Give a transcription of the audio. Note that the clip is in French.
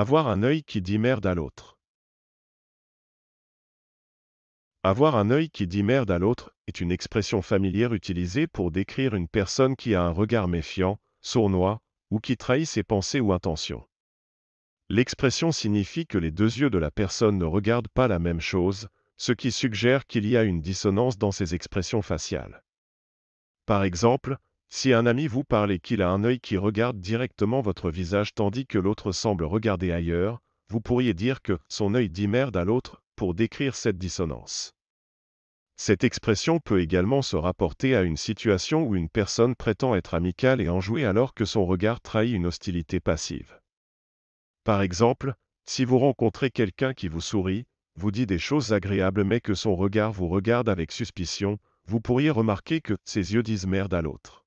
Avoir un œil qui dit merde à l'autre. Avoir un œil qui dit merde à l'autre est une expression familière utilisée pour décrire une personne qui a un regard méfiant, sournois, ou qui trahit ses pensées ou intentions. L'expression signifie que les deux yeux de la personne ne regardent pas la même chose, ce qui suggère qu'il y a une dissonance dans ses expressions faciales. Par exemple, si un ami vous parle et qu'il a un œil qui regarde directement votre visage tandis que l'autre semble regarder ailleurs, vous pourriez dire que son œil dit merde à l'autre pour décrire cette dissonance. Cette expression peut également se rapporter à une situation où une personne prétend être amicale et enjouée alors que son regard trahit une hostilité passive. Par exemple, si vous rencontrez quelqu'un qui vous sourit, vous dit des choses agréables mais que son regard vous regarde avec suspicion, vous pourriez remarquer que ses yeux disent merde à l'autre.